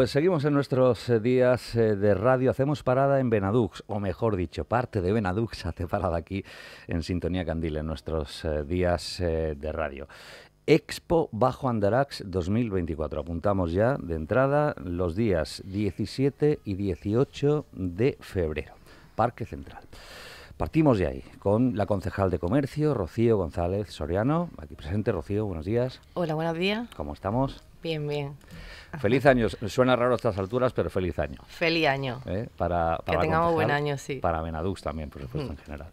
Pues seguimos en nuestros eh, días eh, de radio, hacemos parada en Benadux, o mejor dicho, parte de Benadux hace parada aquí en Sintonía Candil en nuestros eh, días de radio. Expo Bajo Andarax 2024. Apuntamos ya de entrada los días 17 y 18 de febrero, Parque Central. Partimos de ahí con la concejal de comercio, Rocío González Soriano, aquí presente. Rocío, buenos días. Hola, buenos días. ¿Cómo estamos? Bien, bien. Feliz año. Suena raro a estas alturas, pero feliz año. Feliz año. Eh, para, que tengamos buen año, sí. Para Benadux también, por supuesto, mm. en general.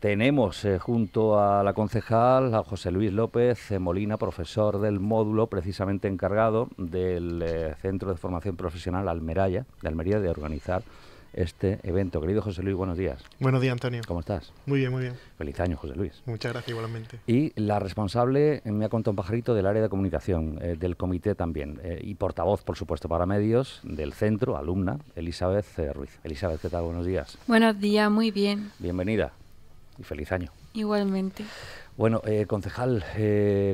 Tenemos eh, junto a la concejal, a José Luis López eh, Molina, profesor del módulo precisamente encargado del Centro de Formación Profesional Almeraya, de Almería, de organizar este evento. Querido José Luis, buenos días. Buenos días, Antonio. ¿Cómo estás? Muy bien, muy bien. Feliz año, José Luis. Muchas gracias igualmente. Y la responsable, me ha contado un pajarito, del área de comunicación, eh, del comité también, eh, y portavoz, por supuesto, para medios, del centro, alumna, Elizabeth Ruiz. Elizabeth, ¿qué tal? Buenos días. Buenos días, muy bien. Bienvenida y feliz año. Igualmente. Bueno, eh, concejal,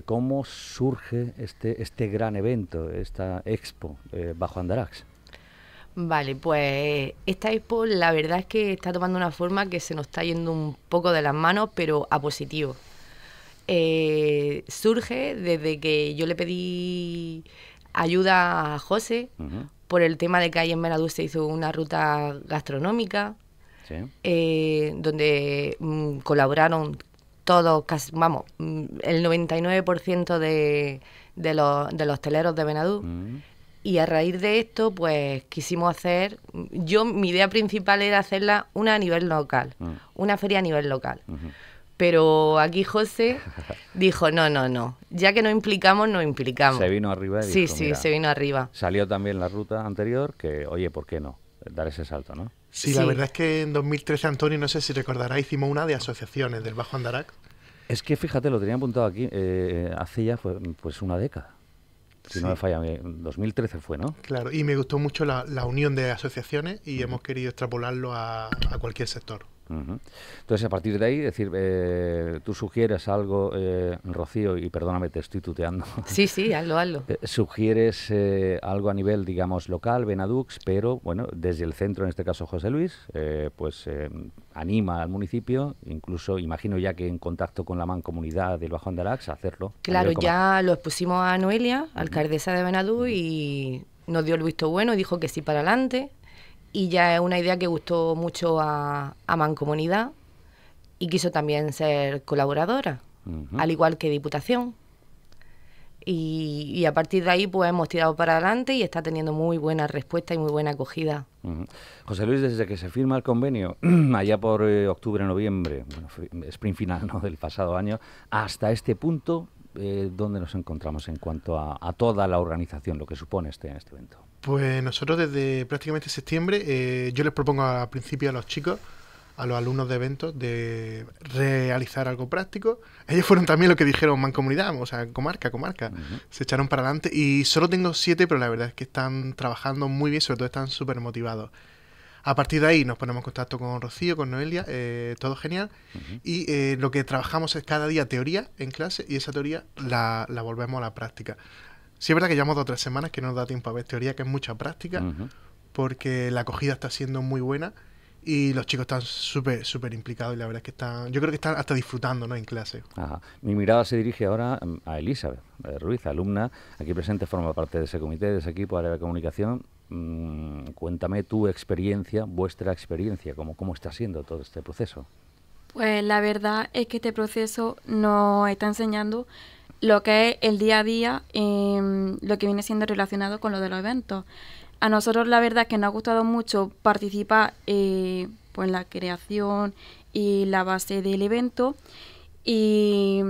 ¿cómo surge este, este gran evento, esta expo bajo Andarax? Vale, pues esta expo la verdad es que está tomando una forma que se nos está yendo un poco de las manos, pero a positivo. Eh, surge desde que yo le pedí ayuda a José por el tema de que ahí en Benadú se hizo una ruta gastronómica, eh, donde mm, colaboraron todos, vamos, mm, el 99% de, los, teleros de Benadú. Y a raíz de esto, pues quisimos hacer, yo mi idea principal era hacerla una a nivel local, mm. una feria a nivel local. Pero aquí José dijo, no, no, no, ya que no implicamos, no implicamos. Se vino arriba. Y sí, dijo, sí, se vino arriba. Salió también la ruta anterior, que oye, ¿por qué no? Dar ese salto, ¿no? Sí, la verdad es que en 2013, Antonio, no sé si recordará, hicimos una de asociaciones del Bajo Andarac. Es que fíjate, lo tenía apuntado aquí, eh, hace ya pues una década si no me falla, 2013 fue, ¿no? Claro, y me gustó mucho la, unión de asociaciones y hemos querido extrapolarlo a cualquier sector. Entonces, a partir de ahí, decir, eh, tú sugieres algo, eh, Rocío, y perdóname, te estoy tuteando. Sí, sí, hazlo, hazlo. Eh, sugieres algo a nivel, digamos, local, Benadux, pero, bueno, desde el centro, en este caso José Luis, pues anima al municipio, incluso, imagino ya que en contacto con la mancomunidad del Bajo Andarax, a hacerlo. Claro, ya lo expusimos a Noelia, alcaldesa de Benadux, y nos dio el visto bueno, y dijo que sí para adelante, y ya es una idea que gustó mucho a, Mancomunidad y quiso también ser colaboradora, al igual que Diputación. Y, a partir de ahí pues hemos tirado para adelante y está teniendo muy buena respuesta y muy buena acogida. José Luis, desde que se firma el convenio, allá por eh, octubre, noviembre, bueno, eh, spring final del pasado año, hasta este punto, eh, ¿dónde nos encontramos en cuanto a, toda la organización, lo que supone este, este evento? Pues nosotros desde prácticamente septiembre, eh, yo les propongo al principio a los chicos, a los alumnos de eventos, de realizar algo práctico. Ellos fueron también los que dijeron mancomunidad, o sea, comarca, comarca. Se echaron para adelante y solo tengo siete, pero la verdad es que están trabajando muy bien, sobre todo están súper motivados. A partir de ahí nos ponemos en contacto con Rocío, con Noelia, eh, todo genial. Y eh, lo que trabajamos es cada día teoría en clase y esa teoría la, la volvemos a la práctica. Sí, es verdad que llevamos dos o tres semanas que no nos da tiempo a ver teoría, que es mucha práctica, porque la acogida está siendo muy buena y los chicos están súper, súper implicados y la verdad es que están, yo creo que están hasta disfrutando en clase. Mi mirada se dirige ahora mm, a Elizabeth eh, Ruiz, alumna, aquí presente, forma parte de ese comité, de ese equipo, área de comunicación. Mm, cuéntame tu experiencia, vuestra experiencia, cómo, cómo está siendo todo este proceso. Pues la verdad es que este proceso nos está enseñando lo que es el día a día, em, lo que viene siendo relacionado con lo de los eventos. A nosotros la verdad es que nos ha gustado mucho participar eh, pues en la creación y la base del evento y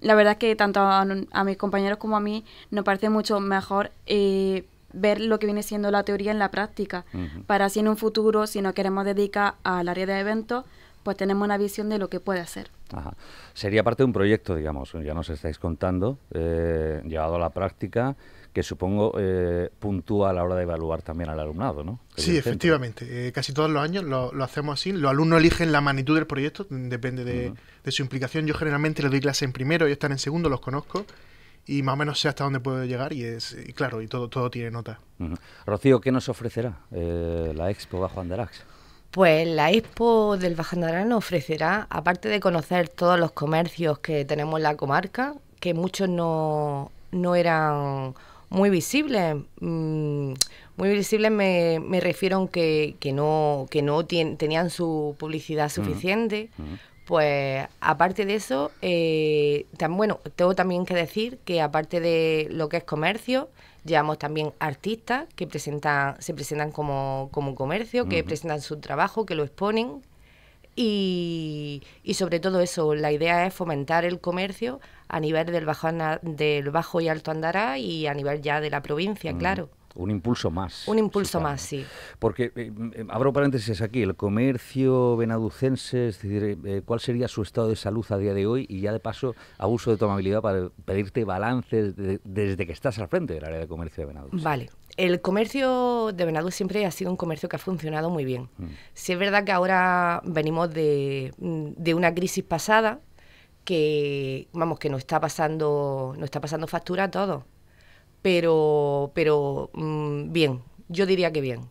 la verdad es que tanto a, mis compañeros como a mí nos parece mucho mejor eh, ver lo que viene siendo la teoría en la práctica, para así en un futuro, si nos queremos dedicar al área de eventos, pues tenemos una visión de lo que puede hacer. Sería parte de un proyecto, digamos, ya nos estáis contando, eh, llevado a la práctica, que supongo eh, puntúa a la hora de evaluar también al alumnado, ¿no? sí, efectivamente. Eh, casi todos los años lo, hacemos así. Los alumnos eligen la magnitud del proyecto, depende de, su implicación. Yo generalmente les doy clase en primero, y están en segundo, los conozco y más o menos sé hasta dónde puedo llegar y es claro y todo todo tiene nota. Rocío, ¿qué nos ofrecerá la Expo bajo Andarax? Pues la Expo del Bajandarán ofrecerá, aparte de conocer todos los comercios que tenemos en la comarca, que muchos no, eran muy visibles. Mm, muy visibles me, refiero a que, no, que no tenían su publicidad mm, suficiente. Mm. Pues aparte de eso, eh, bueno, tengo también que decir que aparte de lo que es comercio, Llevamos también artistas que presentan, se presentan como, como comercio, que presentan su trabajo, que lo exponen. Y, sobre todo eso, la idea es fomentar el comercio a nivel del bajo, del bajo y alto Andará y a nivel ya de la provincia, mm. claro. Un impulso más. Un impulso más, sí. Porque, eh, eh, abro paréntesis aquí, el comercio venaducense, es decir, eh, ¿cuál sería su estado de salud a día de hoy? Y ya de paso, abuso de tu amabilidad para pedirte balances desde que estás al frente del área de comercio de Venaducense. Vale. El comercio de Venado siempre ha sido un comercio que ha funcionado muy bien. Mm. Si es verdad que ahora venimos mm, de, una crisis pasada que, vamos, que nos está pasando, nos está pasando factura a todos pero, pero mm, bien, yo diría que bien,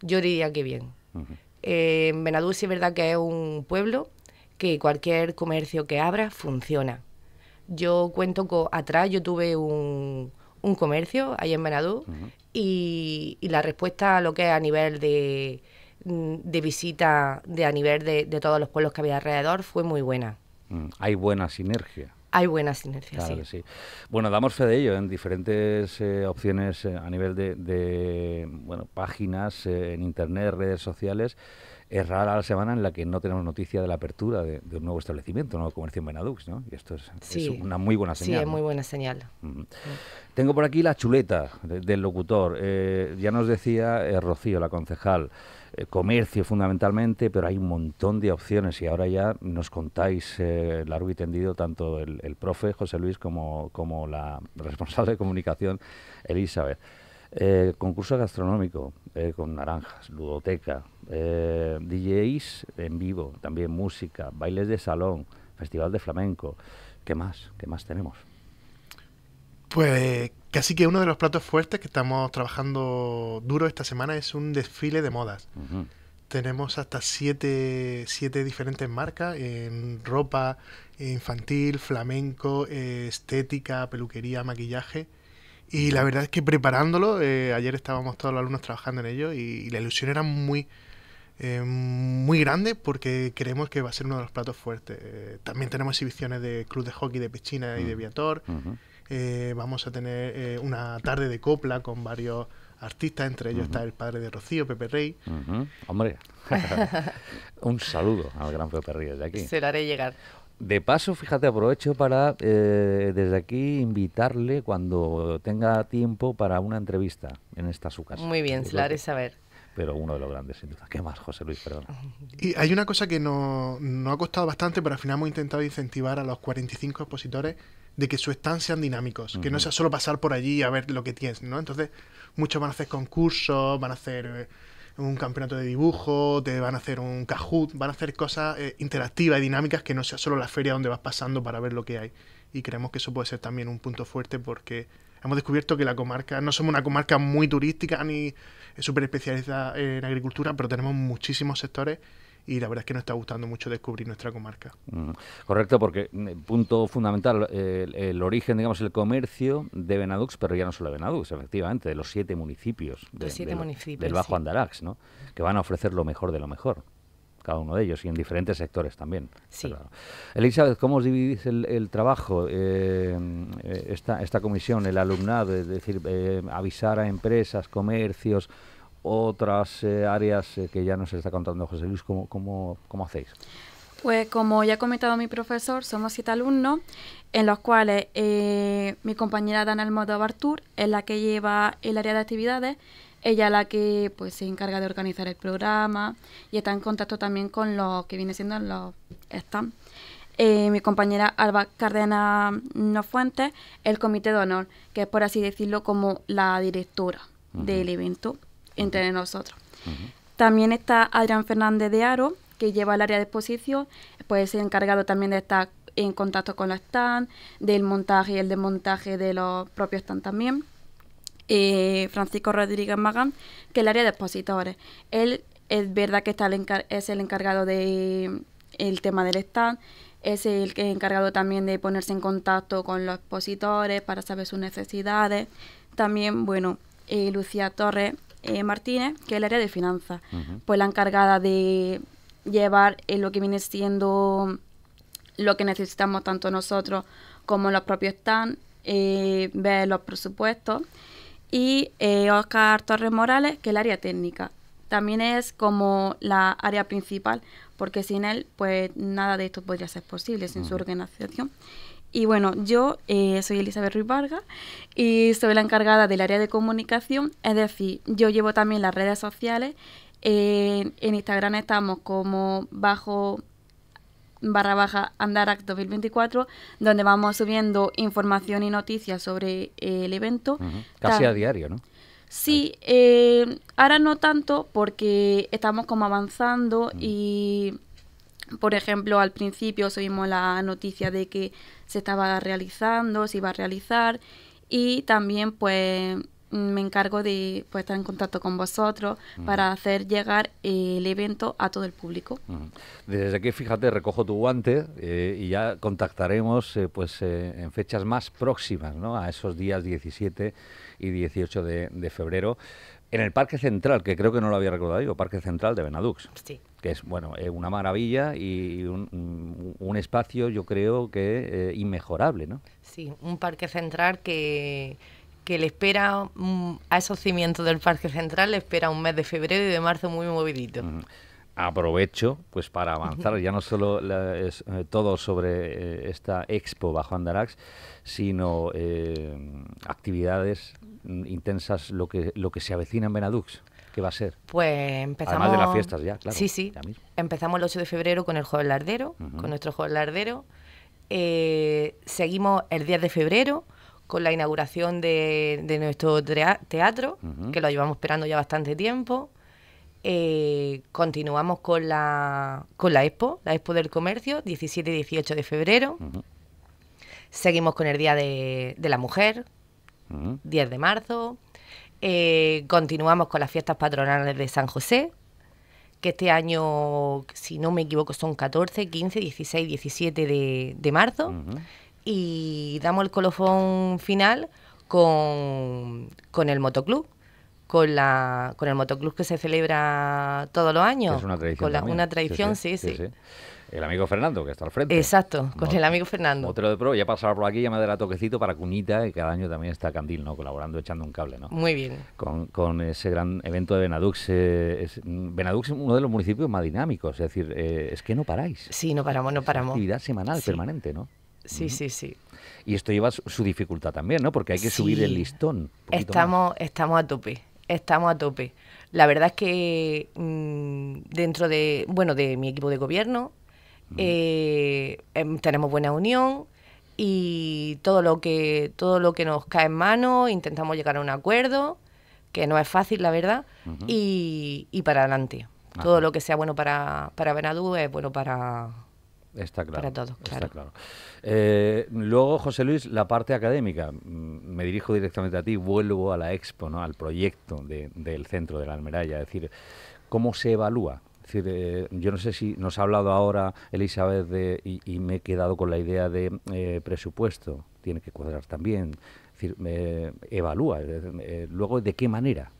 yo diría que bien. Eh, ...en Benadú sí es verdad que es un pueblo que cualquier comercio que abra funciona. Yo cuento con, atrás yo tuve un, comercio ahí en Benadú y, la respuesta a lo que es a nivel de, mm, de visita, de a nivel de todos los pueblos que había alrededor, fue muy buena. Mm, hay buena sinergia. Hay buenas sinergias, sí. Bueno, damos fe de ello en diferentes eh, opciones eh, a nivel de, bueno, páginas eh, en Internet, redes sociales es rara la semana en la que no tenemos noticia de la apertura de, un nuevo establecimiento, un nuevo comercio en Benadux, ¿no? Y esto es, una muy buena señal. Sí, es muy buena señal. Tengo por aquí la chuleta del locutor. Eh, ya nos decía eh, Rocío, la concejal, eh, comercio fundamentalmente, pero hay un montón de opciones y ahora ya nos contáis largo y tendido tanto el, profe José Luis como, como la responsable de comunicación Elizabeth. Eh, concurso gastronómico eh, con naranjas, ludoteca, eh, DJs en vivo, también música, bailes de salón, festival de flamenco. ¿Qué más? ¿Qué más tenemos? Pues casi que uno de los platos fuertes que estamos trabajando duro esta semana es un desfile de modas. Tenemos hasta siete, siete, diferentes marcas en ropa infantil, flamenco, estética, peluquería, maquillaje y la verdad es que preparándolo, eh, ayer estábamos todos los alumnos trabajando en ello y, la ilusión era muy, eh, muy grande porque creemos que va a ser uno de los platos fuertes. Eh, también tenemos exhibiciones de club de hockey, de piscina y de mm. viator. vamos a tener una tarde de copla con varios artistas, entre ellos está el padre de Rocío, Pepe Rey. Hombre, un saludo al gran Pepe Rey de aquí. Se lo haré llegar de paso, fíjate, aprovecho para eh, desde aquí invitarle cuando tenga tiempo para una entrevista en esta su casa. Muy bien, se la haré saber pero uno de los grandes, sin duda. ¿Qué más, José Luis? Perdón. Y hay una cosa que nos no ha costado bastante, pero al final hemos intentado incentivar a los 45 expositores de que su stand sean dinámicos, que no sea solo pasar por allí a ver lo que tienes, ¿no? Entonces, muchos van a hacer concursos, van a hacer... Eh, un campeonato de dibujo, te van a hacer un cajut... van a hacer cosas eh, interactivas y dinámicas que no sea solo la feria donde vas pasando para ver lo que hay. Y creemos que eso puede ser también un punto fuerte porque hemos descubierto que la comarca, no somos una comarca muy turística ni eh, súper especializada en agricultura, pero tenemos muchísimos sectores y la verdad es que nos está gustando mucho descubrir nuestra comarca. Mm. correcto, porque mm, punto fundamental, el, origen, digamos, el comercio de Benadux, pero ya no solo de Benadux, efectivamente, de los siete municipios, de, siete municipios del Bajo Andarax, ¿no? que van a ofrecer lo mejor de lo mejor cada uno de ellos y en diferentes sectores también. Sí. Elizabeth, ¿cómo os dividís el, trabajo, eh, eh, esta, esta comisión, el alumnado, es decir, eh, avisar a empresas, comercios, otras eh, áreas eh, que ya nos está contando José Luis, ¿cómo, hacéis? Pues como ya ha comentado mi profesor, somos siete alumnos, en los cuales eh, mi compañera Dana Almodóvar Bartur es la que lleva el área de actividades, ella es la que pues se encarga de organizar el programa y está en contacto también con los que viene siendo los están mi compañera Alba Cárdenas No Fuentes, el comité de honor, que es por así decirlo como la directora del evento entre nosotros. También está Adrián Fernández de Aro, que lleva el área de exposición, pues es encargado también de estar en contacto con los stands, del montaje y el desmontaje de los propios stands también. Eh, Francisco Rodríguez Magán, que es el área de expositores. Él es verdad que está es el encargado de tema del stand, es el que es encargado también de ponerse en contacto con los expositores para saber sus necesidades. También, bueno, eh, Lucía Torres eh, Martínez, que es el área de finanzas, pues la encargada de llevar eh, lo que viene siendo lo que necesitamos tanto nosotros como los propios TAN, eh, ver los presupuestos. Y Oscar Torres Morales, que es el área técnica. También es como la área principal, porque sin él, pues nada de esto podría ser posible, sin su organización. Y bueno, yo eh, soy Elizabeth Ruiz Vargas y soy la encargada del área de comunicación, es decir, yo llevo también las redes sociales. en Instagram estamos como bajo barra baja Andaract 2024, donde vamos subiendo información y noticias sobre el evento. Casi a diario, ¿no? Sí, eh, ahora no tanto porque estamos como avanzando mm. y, por ejemplo, al principio subimos la noticia de que se estaba realizando, se iba a realizar y también pues me encargo de pues, estar en contacto con vosotros para hacer llegar el evento a todo el público. Desde aquí, fíjate, recojo tu guante eh, y ya contactaremos eh, pues, eh, en fechas más próximas ¿no? a esos días 17 y 18 de, febrero en el Parque Central, que creo que no lo había recordado yo, Parque Central de Benadux. Sí. Que es, bueno, una maravilla y un, un, espacio, yo creo que inmejorable, ¿no? Sí, un parque central que que le espera a esos cimientos del Parque Central, le espera un mes de febrero y de marzo muy movidito. aprovecho pues para avanzar ya no solo eh, todo sobre eh, esta expo bajo Andarax sino eh, actividades intensas lo que lo que se avecina en Benadux que va a ser? Pues empezamos. Además de las fiestas ya, claro. Sí, sí. Empezamos el 8 de febrero con el Juego Lardero, con nuestro Joven del Lardero. seguimos el 10 de febrero con la inauguración de, nuestro teatro, que lo llevamos esperando ya bastante tiempo. Eh, continuamos con la, con la Expo, la Expo del Comercio, 17 y 18 de febrero. Seguimos con el Día de, la Mujer, 10 de marzo. Eh, continuamos con las fiestas patronales de San José, que este año, si no me equivoco, son 14, 15, 16, 17 de, marzo y damos el colofón final con, con el motoclub. Con, la, con el motoclub que se celebra todos los años. Es una tradición. una tradición, sí, sí. El amigo Fernando, que está al frente. Exacto, con el amigo Fernando. Otro de pro, ya pasaba por aquí, ya me dará toquecito para Cuñita, que cada año también está Candil, ¿no? Colaborando, echando un cable, ¿no? Muy bien. Con, ese gran evento de Benadux. Eh, es, mm, Benadux es uno de los municipios más dinámicos, es decir, eh, es que no paráis. Sí, no paramos, no paramos. actividad semanal, permanente, ¿no? Sí, sí, sí. Y esto lleva su dificultad también, ¿no? Porque hay que subir el listón. Estamos, estamos a tope, estamos a tope. La verdad es que mm, dentro de, bueno, de mi equipo de gobierno eh, em, tenemos buena unión y todo lo que todo lo que nos cae en mano intentamos llegar a un acuerdo que no es fácil, la verdad, y, y, para adelante. Todo lo que sea bueno para, para Benadú es bueno para, Está claro. Para todos, eh, luego, José Luis, la parte académica. Mm, me dirijo directamente a ti, vuelvo a la expo, ¿no? al proyecto del centro de la Almeralla. Es decir, ¿cómo se evalúa? Es eh, yo no sé si nos ha hablado ahora Elizabeth y, me he quedado con la idea de eh, presupuesto. Tiene que cuadrar también. Es decir, evalúa. luego, ¿de qué manera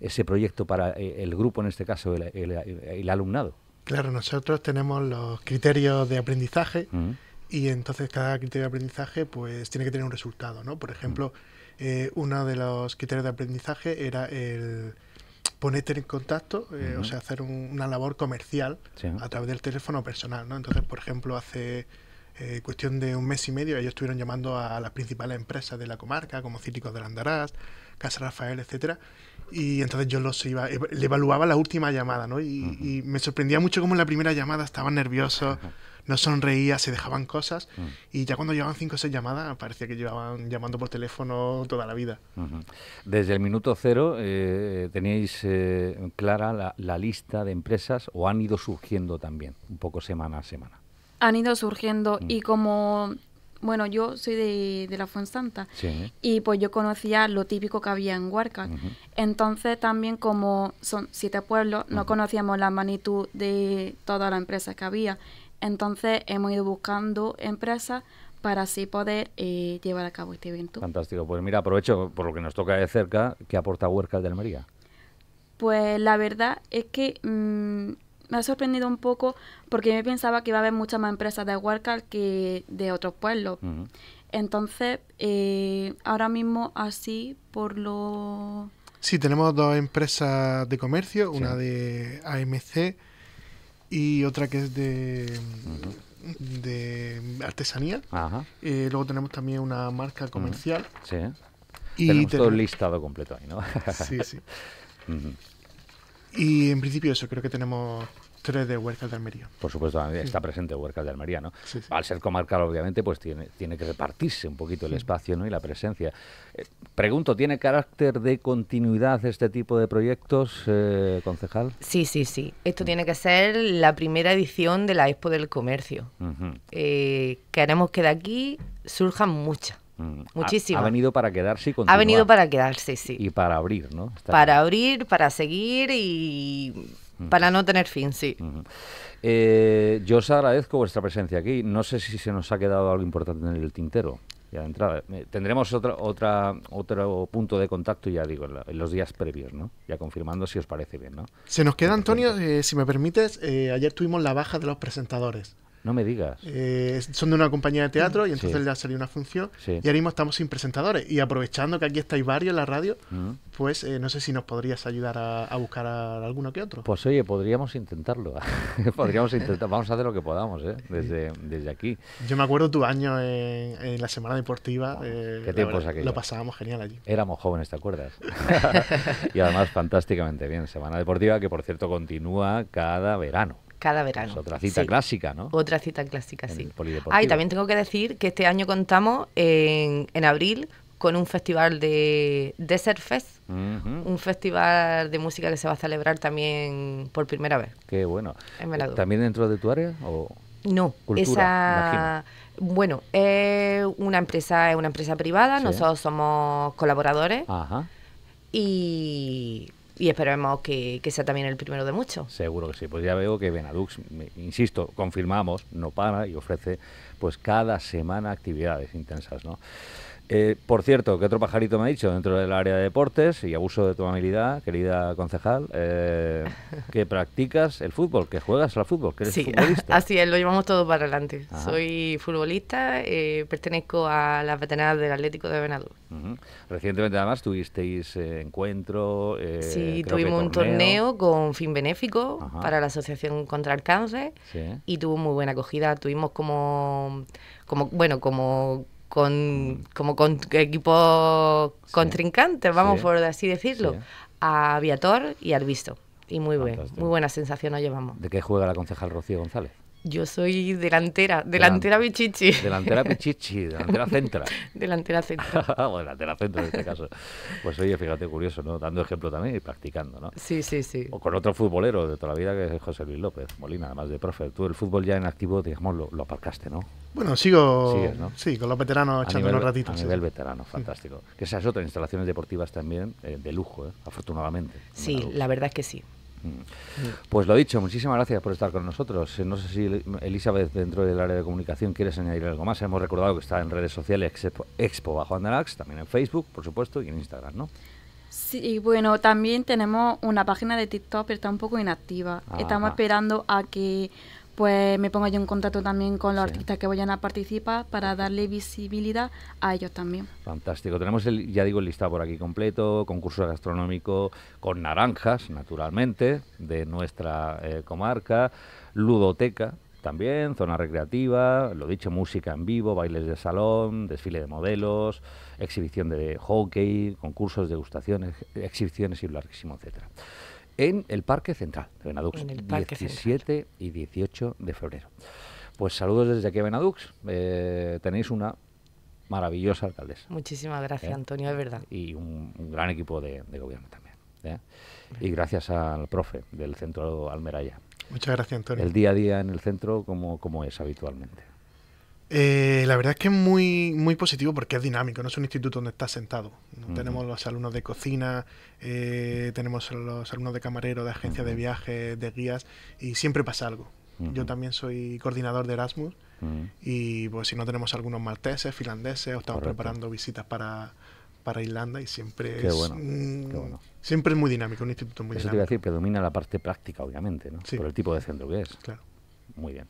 ese proyecto para el grupo, en este caso, el alumnado? Claro, nosotros tenemos los criterios de aprendizaje mm. y entonces cada criterio de aprendizaje pues tiene que tener un resultado, ¿no? Por ejemplo, mm. eh, uno de los criterios de aprendizaje era el ponerte en contacto, eh, o mm-hmm. sea, hacer una labor comercial a través del teléfono personal, ¿no? Entonces, por ejemplo, hace eh, cuestión de un mes y medio ellos estuvieron llamando a, las principales empresas de la comarca, como Cíticos de Andarás, Casa Rafael, etcétera, y entonces yo los iba, le evaluaba la última llamada, ¿no? Y, me sorprendía mucho cómo en la primera llamada estaban nerviosos, no sonreía, se dejaban cosas. Y ya cuando llevaban cinco o seis llamadas, parecía que llevaban llamando por teléfono toda la vida. Desde el minuto cero eh, teníais eh, clara la lista de empresas o han ido surgiendo también, un poco semana a semana. Han ido surgiendo y mm. como bueno, yo soy de, la Fuensanta Santa y pues yo conocía lo típico que había en Huarca. Entonces también como son siete pueblos, no conocíamos la magnitud de todas las empresas que había. Entonces hemos ido buscando empresas para así poder eh, llevar a cabo este evento. Fantástico. Pues mira, aprovecho por lo que nos toca de cerca, ¿qué aporta Huerca de Almería? Pues la verdad es que mm, me ha sorprendido un poco porque yo pensaba que iba a haber muchas más empresas de Huarcal que de otros pueblos. Entonces, eh, ahora mismo así, por lo... Sí, tenemos dos empresas de comercio, una de AMC y otra que es de, de artesanía. Ajá. Eh, luego tenemos también una marca comercial. Sí. Y todo el listado completo ahí, ¿no? sí, sí. Y en principio eso, creo que tenemos tres de Huercas de Almería. Por supuesto, está presente Huercas de Almería, ¿no? Al ser comarcal, obviamente, pues tiene, tiene que repartirse un poquito el espacio ¿no? y la presencia. Eh, pregunto, ¿tiene carácter de continuidad este tipo de proyectos, eh, concejal? Sí, sí, sí. Esto tiene que ser la primera edición de la Expo del Comercio. Eh, queremos que de aquí surjan muchas. Mm. Muchísimo. Ha, venido para quedarse y continuar. Ha venido para quedarse, sí. Y para abrir, ¿no? para abrir, para seguir y mm. para no tener fin, sí. Mm. Eh, yo os agradezco vuestra presencia aquí. No sé si se nos ha quedado algo importante en el tintero. Ya de entrada. Eh, tendremos otra, otra, otro punto de contacto, ya digo, en, los días previos, ¿no? Ya confirmando si os parece bien, ¿no? Se nos queda, Antonio, eh, si me permites, ayer tuvimos la baja de los presentadores. No me digas. Eh, son de una compañía de teatro y entonces ya le una función. Y ahora mismo estamos sin presentadores. Y aprovechando que aquí estáis varios en la radio, mm. pues eh, no sé si nos podrías ayudar a, buscar a alguno que otro. Pues oye, podríamos intentarlo. podríamos intentar. Vamos a hacer lo que podamos, ¿eh? Desde, desde aquí. Yo me acuerdo tu año en, la semana deportiva. ¿Qué tiempo Lo pasábamos genial allí. Éramos jóvenes, ¿te acuerdas? y además fantásticamente bien. Semana deportiva que, por cierto, continúa cada verano. Cada verano. otra cita clásica, ¿no? Otra cita clásica, sí. Ah, y también tengo que decir que este año contamos en, en abril con un festival de Desert Fest, un festival de música que se va a celebrar también por primera vez. Qué bueno. Eh, ¿También dentro de tu área? O no, cultura, Bueno, es una empresa, es una empresa privada, nosotros somos colaboradores. Ajá. Y y esperemos que, sea también el primero de muchos. Seguro que sí. Pues ya veo que Benadux, insisto, confirmamos, no para y ofrece pues cada semana actividades intensas, ¿no? Eh, por cierto, que otro pajarito me ha dicho dentro del área de deportes y abuso de tu amabilidad, querida concejal, eh, que practicas el fútbol, que juegas al fútbol, que eres futbolista. Así es, lo llevamos todo para adelante. Soy futbolista, eh, pertenezco a las veteranas del Atlético de Benadú. Recientemente, además, tuvisteis encuentro. sí, tuvimos un torneo con fin benéfico para la Asociación contra el Cáncer y tuvo muy buena acogida. Tuvimos como, como bueno, como con, como con equipo contrincante, vamos por así decirlo, a Viator y al Visto. Y muy, muy buena sensación nos llevamos. ¿De qué juega la concejal Rocío González? Yo soy delantera, delantera pichichi. Delantera pichichi, delantera centra. delantera centra. o delantera centra en este caso. Pues oye, fíjate, curioso, ¿no? Dando ejemplo también y practicando, ¿no? Sí, sí, sí. O con otro futbolero de toda la vida que es José Luis López Molina, además de profe. Tú el fútbol ya en activo, digamos, lo, aparcaste, ¿no? Bueno, sigo sí, con los veteranos echando unos ratitos. A nivel veterano, fantástico. Que esas otras instalaciones deportivas también eh, de lujo, ¿eh? afortunadamente. Sí, la verdad es que sí. Mm. Pues lo dicho, muchísimas gracias por estar con nosotros. Eh, no sé si Elizabeth, dentro del área de comunicación, Quiere añadir algo más. Hemos recordado que está en redes sociales Expo, Expo bajo Andalax, también en Facebook, por supuesto, y en Instagram, ¿no? Sí, bueno, también tenemos una página de TikTok, pero está un poco inactiva. Ah, Estamos ah. esperando a que pues me pongo yo en contacto también con los artistas que vayan a participar para darle visibilidad a ellos también. Fantástico. Tenemos, el, ya digo, el listado por aquí completo, concurso gastronómico con naranjas, naturalmente, de nuestra eh, comarca, ludoteca, también, zona recreativa, lo dicho, música en vivo, bailes de salón, desfile de modelos, exhibición de hockey, concursos, degustaciones, exhibiciones y larguísimo, etcétera en el Parque Central de Benadux, 17 y 18 de febrero. Pues saludos desde aquí a Benadux. Eh, tenéis una maravillosa alcaldesa. Muchísimas gracias, ¿Eh? Antonio, es verdad. Y un, gran equipo de, gobierno también. ¿eh? Y gracias al profe del Centro Almeraya. Muchas gracias, Antonio. El día a día en el centro, como, como es habitualmente. Eh, la verdad es que es muy, muy positivo porque es dinámico, no es un instituto donde estás sentado. Tenemos los alumnos de cocina, eh, tenemos los alumnos de camarero, de agencia de viajes, de guías, y siempre pasa algo. Yo también soy coordinador de Erasmus y pues si no tenemos algunos malteses, finlandeses, o estamos preparando visitas para, Irlanda y siempre es siempre es muy dinámico, un instituto muy Eso dinámico. Te iba a decir, predomina la parte práctica, obviamente, ¿no? Por el tipo de centro que es. Claro. Muy bien.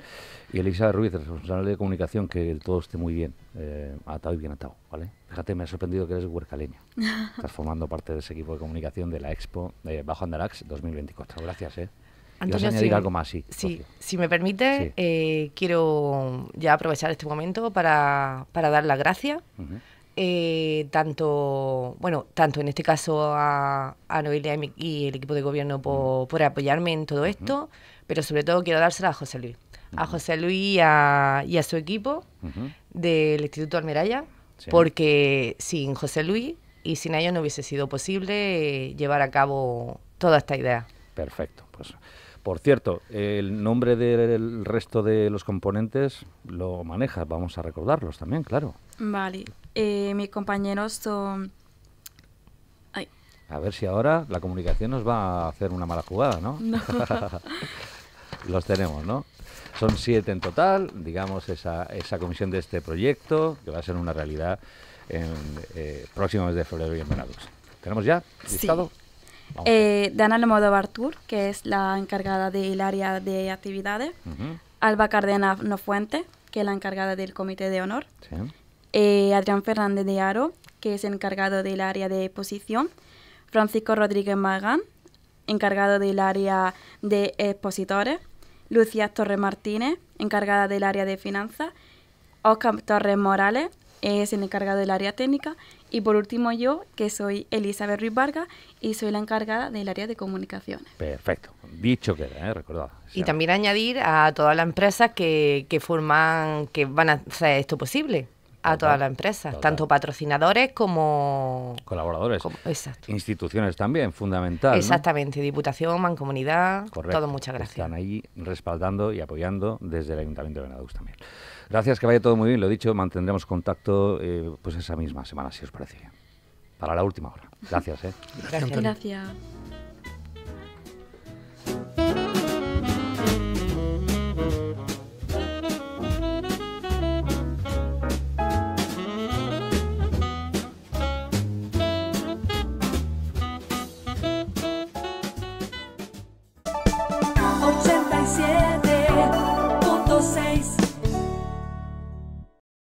Y Elisa Ruiz, responsable de comunicación, que todo esté muy bien, eh, atado y bien atado, ¿vale? Fíjate, me ha sorprendido que eres huercaleña. Estás formando parte de ese equipo de comunicación de la Expo Bajo Andalax 2024. Gracias, ¿eh? Antonio, añadir si, algo sí. si me permite, eh, quiero ya aprovechar este momento para, dar las gracias eh, tanto, bueno, tanto en este caso a, a Noelia y, el equipo de gobierno por, apoyarme en todo esto, pero sobre todo quiero dársela a José Luis. A José Luis y a, su equipo del Instituto Almeralla, porque sin José Luis y sin ellos no hubiese sido posible eh, llevar a cabo toda esta idea. Perfecto. Pues por cierto, el nombre del resto de los componentes lo manejas, vamos a recordarlos también, claro. Vale, eh, mis compañeros son... A ver si ahora la comunicación nos va a hacer una mala jugada, ¿no? Los tenemos, ¿no? Son siete en total, digamos, esa, esa comisión de este proyecto, que va a ser una realidad en eh, próximo mes de febrero y en ¿Tenemos ya listado? Sí. Eh, Dana Lomodo-Bartur, que es la encargada del área de actividades. Alba Fuente, Nofuente, que es la encargada del comité de honor. Sí. Eh, Adrián Fernández de Aro, que es encargado del área de exposición, Francisco Rodríguez Magán, encargado del área de expositores, Lucía Torres Martínez, encargada del área de finanzas, Oscar Torres Morales, es el encargado del área técnica, y por último yo, que soy Elizabeth Ruiz Vargas y soy la encargada del área de comunicaciones. Perfecto, dicho que ¿eh? recordado. Y también añadir a todas las empresas que forman, que van a hacer esto posible, a toda la empresa, tanto patrocinadores como... Colaboradores. Instituciones también, fundamental. Exactamente, Diputación, Mancomunidad, todo, muchas gracias. Están ahí respaldando y apoyando desde el Ayuntamiento de Venado. también. Gracias, que vaya todo muy bien. Lo dicho, mantendremos contacto eh, pues esa misma semana, si os parece bien. Para la última hora. Gracias, ¿eh? Gracias. gracias.